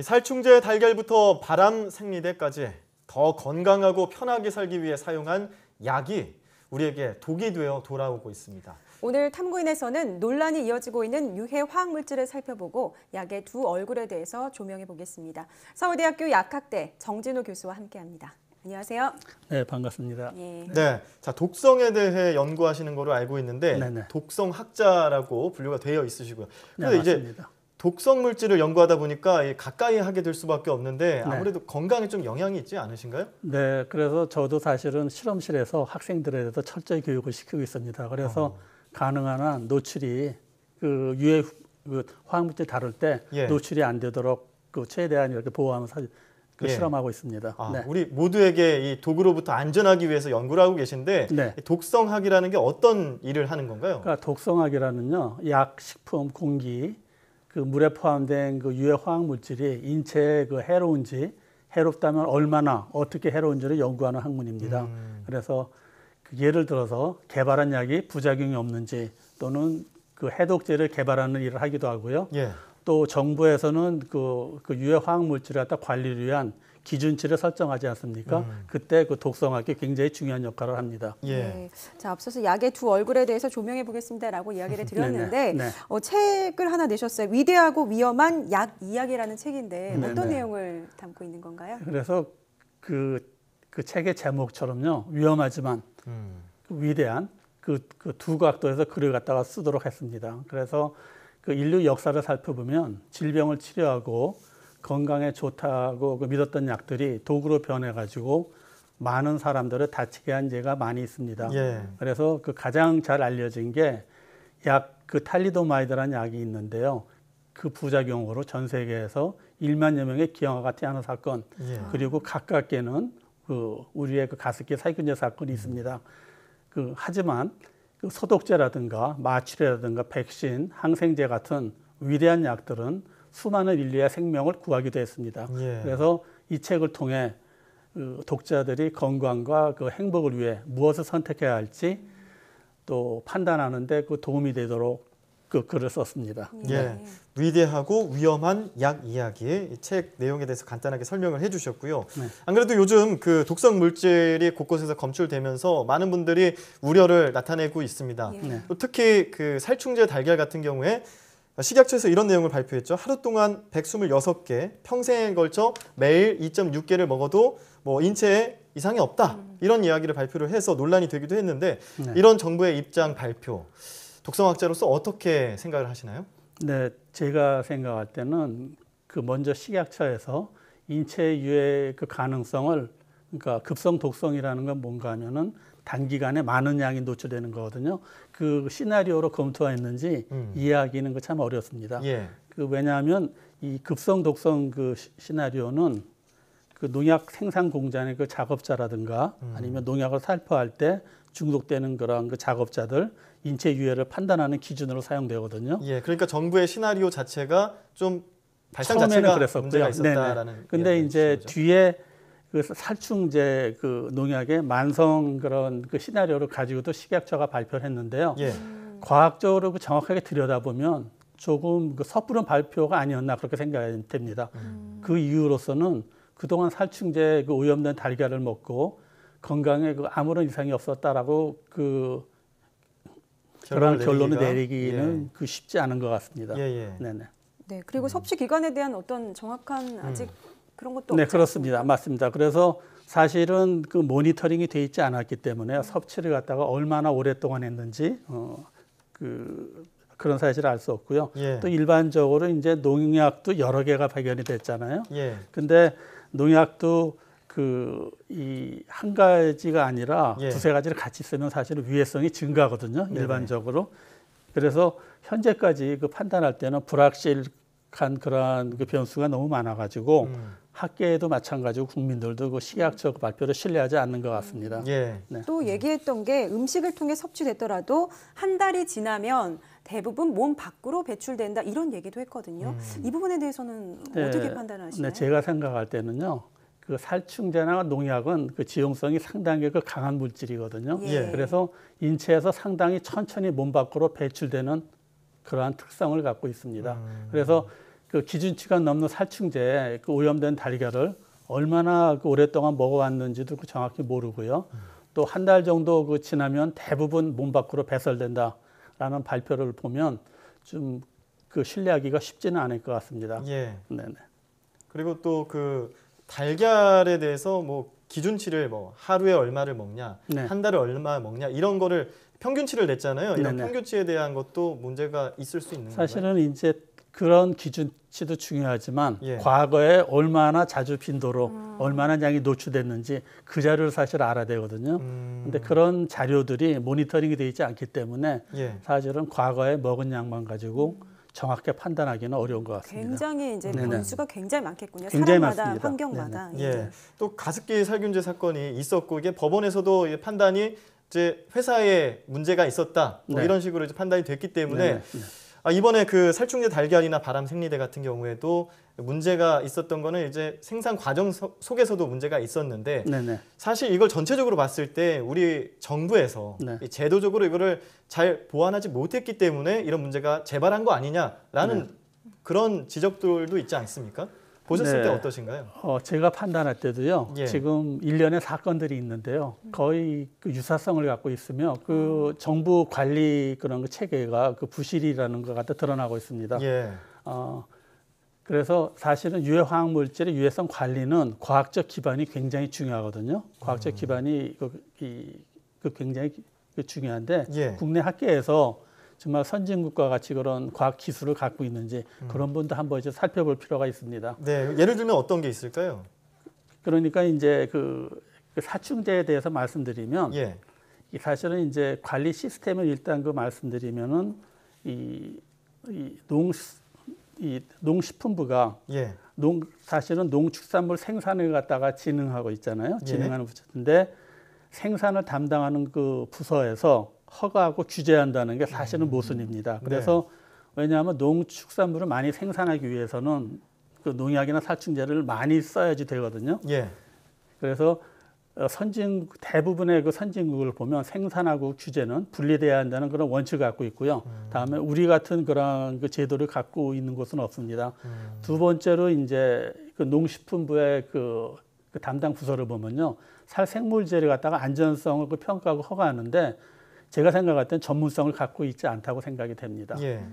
살충제 달걀부터 바람 생리대까지 더 건강하고 편하게 살기 위해 사용한 약이 우리에게 독이 되어 돌아오고 있습니다. 오늘 탐구인에서는 논란이 이어지고 있는 유해 화학 물질을 살펴보고 약의 두 얼굴에 대해서 조명해 보겠습니다. 서울대학교 약학대 정진호 교수와 함께합니다. 안녕하세요. 네, 반갑습니다. 예. 네, 자 독성에 대해 연구하시는 거로 알고 있는데 네네. 독성 학자라고 분류가 되어 있으시고요. 그런데 네, 이제 독성 물질을 연구하다 보니까 가까이 하게 될 수밖에 없는데 네. 아무래도 네. 건강에 좀 영향이 있지 않으신가요? 네, 그래서 저도 사실은 실험실에서 학생들에 대해서 철저히 교육을 시키고 있습니다. 그래서 어. 가능한 한 노출이 그 유해 그 화학물질 다룰 때 예. 노출이 안 되도록 그 최대한 이렇게 보호하면서 그 예. 실험하고 있습니다. 아, 네. 우리 모두에게 이 독으로부터 안전하기 위해서 연구를 하고 계신데 네. 독성학이라는 게 어떤 일을 하는 건가요? 그러니까 독성학이라는요 약, 식품, 공기 그 물에 포함된 그 유해 화학 물질이 인체에 그 해로운지 해롭다면 얼마나 어떻게 해로운지를 연구하는 학문입니다. 음. 그래서 그 예를 들어서 개발한 약이 부작용이 없는지 또는 그 해독제를 개발하는 일을 하기도 하고요. 예. 또 정부에서는 그, 그 유해 화학 물질을 갖다 관리를 위한 기준치를 설정하지 않습니까? 음. 그때 그 독성학이 굉장히 중요한 역할을 합니다. 예. 네. 자, 앞서서 약의 두 얼굴에 대해서 조명해 보겠습니다라고 이야기를 네, 네. 드렸는데 네. 어, 책을 하나 내셨어요. 위대하고 위험한 약 이야기라는 책인데 네, 어떤 네 내용을 담고 있는 건가요? 그래서 그, 그 책의 제목처럼요. 위험하지만 음. 그 위대한 그, 그두 각도에서 글을 갖다가 쓰도록 했습니다. 그래서 그 인류 역사를 살펴보면 질병을 치료하고 건강에 좋다고 그 믿었던 약들이 독으로 변해가지고 많은 사람들을 다치게 한 예가 많이 있습니다. 예. 그래서 그 가장 잘 알려진 게 약 그 탈리도마이드라는 약이 있는데요. 그 부작용으로 전 세계에서 1만여 명의 기형아 같이 하는 사건, 예. 그리고 가깝게는 그 우리의 그 가습기 살균제 사건이 있습니다. 그 하지만 그 소독제라든가 마취라든가 백신, 항생제 같은 위대한 약들은 수많은 인류의 생명을 구하기도 했습니다. 예. 그래서 이 책을 통해 그 독자들이 건강과 그 행복을 위해 무엇을 선택해야 할지 또 판단하는데 그 도움이 되도록 그 글을 썼습니다. 음. 예, 네. 위대하고 위험한 약 이야기 책 내용에 대해서 간단하게 설명을 해주셨고요. 네. 안 그래도 요즘 그 독성 물질이 곳곳에서 검출되면서 많은 분들이 우려를 나타내고 있습니다. 예. 네. 특히 그 살충제 달걀 같은 경우에 그러니까 식약처에서 이런 내용을 발표했죠. 하루 동안 126개, 평생에 걸쳐 매일 2.6개를 먹어도 뭐 인체에 이상이 없다. 이런 이야기를 발표를 해서 논란이 되기도 했는데 네. 이런 정부의 입장 발표 독성학자로서 어떻게 생각을 하시나요? 네, 제가 생각할 때는 그 먼저 식약처에서 인체 유해 그 가능성을 그러니까 급성 독성이라는 건 뭔가 하면은 단기간에 많은 양이 노출되는 거거든요. 그 시나리오로 검토했는지 음. 이해하기는 참 어렵습니다. 예. 그 왜냐하면 이 급성 독성 그 시나리오는 그 농약 생산 공장의 그 작업자라든가 음. 아니면 농약을 살포할 때 중독되는 그런 그 작업자들 인체 유해를 판단하는 기준으로 사용되거든요. 예, 그러니까 정부의 시나리오 자체가 좀 발상 처음에는 자체가 그랬었고요. 문제가 있었다라는. 네네. 근데 이제 거죠. 뒤에 그 살충제 그 농약의 만성 그런 그 시나리오를 가지고도 식약처가 발표를 했는데요. 예. 과학적으로 그 정확하게 들여다보면 조금 그 섣부른 발표가 아니었나 그렇게 생각이 됩니다. 음. 그 이유로서는 그동안 살충제 그 오염된 달걀을 먹고 건강에 그 아무런 이상이 없었다라고 그 그런 결론을 내리기는 예. 그 쉽지 않은 것 같습니다. 예, 예. 네네. 네, 그리고 음. 섭취 기간에 대한 어떤 정확한 아직 음. 그런 것도 네, 그렇습니다. 맞습니다. 그래서 사실은 그 모니터링이 돼 있지 않았기 때문에 섭취를 갖다가 얼마나 오랫동안 했는지 어, 그 그런 사실을 알 수 없고요. 예. 또 일반적으로 이제 농약도 여러 개가 발견이 됐잖아요. 예. 근데 농약도 그 이 한 가지가 아니라 예. 두세 가지를 같이 쓰면 사실은 위해성이 증가하거든요. 일반적으로. 네네. 그래서 현재까지 그 판단할 때는 불확실 한 그러한 그 변수가 너무 많아가지고 음. 학계에도 마찬가지고 국민들도 그 식약처 그 발표를 신뢰하지 않는 것 같습니다. 예. 네. 또 얘기했던 게 음식을 통해 섭취됐더라도 한 달이 지나면 대부분 몸 밖으로 배출된다 이런 얘기도 했거든요. 음. 이 부분에 대해서는 네. 어떻게 판단하시나요? 네, 제가 생각할 때는요. 그 살충제나 농약은 그 지용성이 상당히 그 강한 물질이거든요. 예. 그래서 인체에서 상당히 천천히 몸 밖으로 배출되는 그러한 특성을 갖고 있습니다. 음. 그래서 그 기준치가 넘는 살충제 그 오염된 달걀을 얼마나 그 오랫동안 먹어왔는지도 그 정확히 모르고요. 음. 또한 달 정도 그 지나면 대부분 몸 밖으로 배설된다라는 발표를 보면 좀 그 신뢰하기가 쉽지는 않을 것 같습니다. 예. 네네. 그리고 또 그 달걀에 대해서 뭐 기준치를 뭐 하루에 얼마를 먹냐, 네. 한 달에 얼마 먹냐 이런 거를 평균치를 냈잖아요. 이런 네네. 평균치에 대한 것도 문제가 있을 수 있는 거예 사실은 건가요? 이제 그런 기준치도 중요하지만 예. 과거에 얼마나 자주 빈도로 음. 얼마나 양이 노출됐는지 그 자료를 사실 알아야 되거든요. 그런데 음. 그런 자료들이 모니터링이 되어 있지 않기 때문에 예. 사실은 과거에 먹은 양만 가지고 정확하게 판단하기는 어려운 것 같습니다. 굉장히 이제 변수가 굉장히 많겠군요. 굉장히 사람마다 많습니다. 환경마다. 예. 예. 또 가습기 살균제 사건이 있었고 이게 법원에서도 판단이 이제 회사에 문제가 있었다 뭐 네. 이런 식으로 이제 판단이 됐기 때문에 네네. 네. 아, 이번에 그 살충제 달걀이나 바람 생리대 같은 경우에도 문제가 있었던 거는 이제 생산 과정 서, 속에서도 문제가 있었는데 네네. 사실 이걸 전체적으로 봤을 때 우리 정부에서 네. 제도적으로 이거를 잘 보완하지 못했기 때문에 이런 문제가 재발한 거 아니냐라는 네. 그런 지적들도 있지 않습니까? 보셨을 네. 때 어떠신가요? 어, 제가 판단할 때도요. 예. 지금 일련의 사건들이 있는데요. 거의 그 유사성을 갖고 있으며 그 정부 관리 그런 그 체계가 그 부실이라는 것 같아 드러나고 있습니다. 예. 어, 그래서 사실은 유해 화학 물질의 유해성 관리는 과학적 기반이 굉장히 중요하거든요. 과학적 음. 기반이 그, 이, 그 굉장히 그 중요한데 예. 국내 학계에서 정말 선진국과 같이 그런 과학 기술을 갖고 있는지 음. 그런 분도 한번 이제 살펴볼 필요가 있습니다. 네, 예를 들면 어떤 게 있을까요? 그러니까 이제 그, 그 사충제에 대해서 말씀드리면 예. 사실은 이제 관리 시스템을 일단 그 말씀드리면은 이 농, 이 농식품부가 예. 농 사실은 농축산물 생산을 갖다가 진행하고 있잖아요. 진행하는 예. 부처인데 생산을 담당하는 그 부서에서 허가하고 규제한다는 게 사실은 음. 모순입니다. 네. 그래서 네. 왜냐하면 농축산물을 많이 생산하기 위해서는 그 농약이나 살충제를 많이 써야지 되거든요. 예. 그래서 어, 선진 대부분의 그 선진국을 보면 생산하고 규제는 분리돼야 한다는 그런 원칙을 갖고 있고요. 음. 다음에 우리 같은 그런 그 제도를 갖고 있는 곳은 없습니다. 음. 두 번째로 이제 그 농식품부의 그, 그 담당 부서를 보면요, 살생물제를 갖다가 안전성을 그 평가하고 허가하는데 제가 생각할 때는 전문성을 갖고 있지 않다고 생각이 됩니다. 예.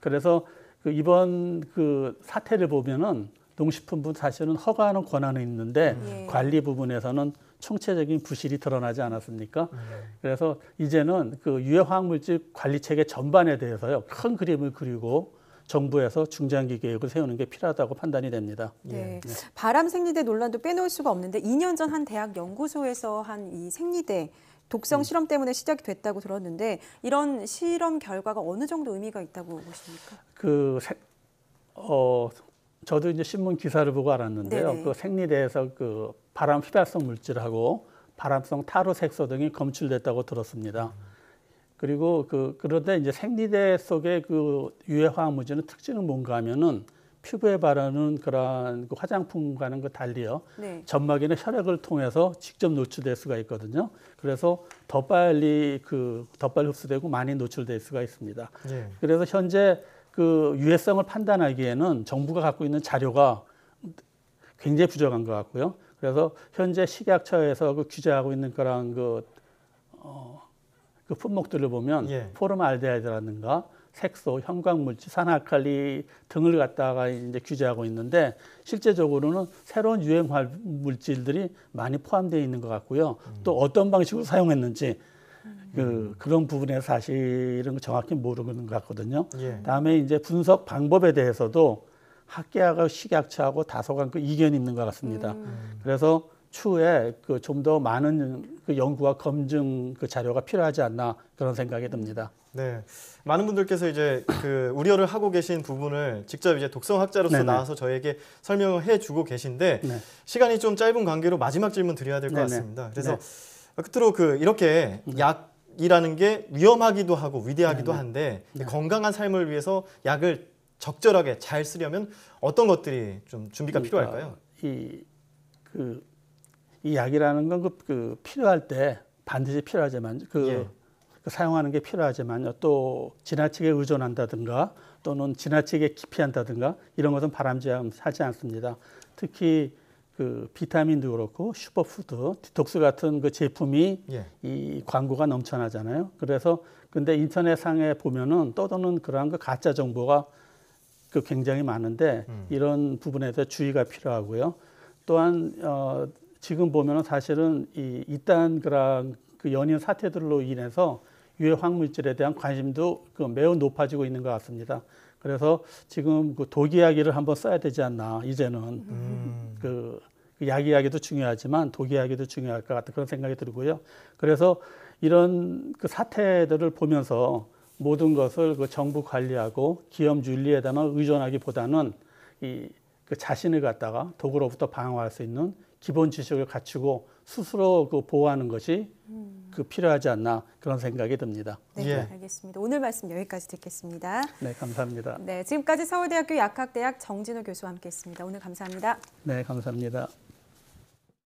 그래서 그 이번 그 사태를 보면은 농식품부 사실은 허가하는 권한은 있는데 음. 예. 관리 부분에서는 총체적인 부실이 드러나지 않았습니까? 음. 그래서 이제는 그 유해 화학물질 관리 체계 전반에 대해서요 큰 그림을 그리고 정부에서 중장기 계획을 세우는 게 필요하다고 판단이 됩니다. 네. 네. 바람 생리대 논란도 빼놓을 수가 없는데 2년 전 한 대학 연구소에서 한 이 생리대 독성 음. 실험 때문에 시작이 됐다고 들었는데 이런 실험 결과가 어느 정도 의미가 있다고 보십니까? 그 세, 어, 저도 이제 신문 기사를 보고 알았는데요. 네네. 그 생리대에서 그 바람 휘발성 물질하고 바람성 타로 색소 등이 검출됐다고 들었습니다. 그리고 그 그런데 이제 생리대 속의 그 유해 화학 물질의 특징은 뭔가 하면은 피부에 바르는 그러한 그 화장품과는 그 달리요. 네. 점막에는 혈액을 통해서 직접 노출될 수가 있거든요. 그래서 더 빨리 그 더 빨리 흡수되고 많이 노출될 수가 있습니다. 네. 그래서 현재 그 유해성을 판단하기에는 정부가 갖고 있는 자료가 굉장히 부족한 것 같고요. 그래서 현재 식약처에서 그 규제하고 있는 그런 그, 어, 그 품목들을 보면 예. 포름알데하이드라든가 색소, 형광물질, 산화칼리 등을 갖다가 이제 규제하고 있는데 실제적으로는 새로운 유해 행 물질들이 많이 포함되어 있는 것 같고요. 음. 또 어떤 방식으로 사용했는지 음. 그 그런 부분에 사실은 정확히 모르는 것 같거든요. 예. 다음에 이제 분석 방법에 대해서도 학계하고 식약처하고 다소간 그 이견이 있는 것 같습니다. 음. 그래서 추후에 그 좀 더 많은 그 연구와 검증 그 자료가 필요하지 않나 그런 생각이 듭니다. 네. 많은 분들께서 이제 그 우려를 하고 계신 부분을 직접 이제 독성학자로서 네네. 나와서 저에게 설명을 해 주고 계신데 네. 시간이 좀 짧은 관계로 마지막 질문 드려야 될 것 같습니다. 그래서 네. 끝으로 그 이렇게 네. 약 이라는 게 위험하기도 하고 위대하기도 한데 네 건강한 삶을 위해서 약을 적절하게 잘 쓰려면 어떤 것들이 좀 준비가 그러니까 필요할까요? 아, 이그 이 약이라는 건그 그 필요할 때 반드시 필요하지만 그, 예. 그 사용하는 게 필요하지만요. 또 지나치게 의존한다든가 또는 지나치게 기피한다든가 이런 것은 바람직하지 않습니다. 특히 그 비타민도 그렇고 슈퍼푸드, 디톡스 같은 그 제품이 예. 이 광고가 넘쳐나잖아요. 그래서 근데 인터넷 상에 보면은 떠도는 그러한 그 가짜 정보가 그 굉장히 많은데 음. 이런 부분에서 주의가 필요하고요. 또한 어 지금 보면 사실은 이 이딴 그런 그 연인 사태들로 인해서 유해 화학물질에 대한 관심도 그 매우 높아지고 있는 것 같습니다. 그래서 지금 그 독이야기를 한번 써야 되지 않나 이제는 음. 그 야기 그 야기도 중요하지만 독 이야기도 중요할 것 같은 그런 생각이 들고요. 그래서 이런 그 사태들을 보면서 모든 것을 그 정부 관리하고 기업 윤리에다만 의존하기보다는 이 그 자신을 갖다가 독으로부터 방어할 수 있는 기본 지식을 갖추고 스스로 그 보호하는 것이 그 음. 필요하지 않나 그런 생각이 듭니다. 네, 예. 알겠습니다. 오늘 말씀 여기까지 듣겠습니다. 네, 감사합니다. 네, 지금까지 서울대학교 약학대학 정진호 교수와 함께했습니다. 오늘 감사합니다. 네, 감사합니다.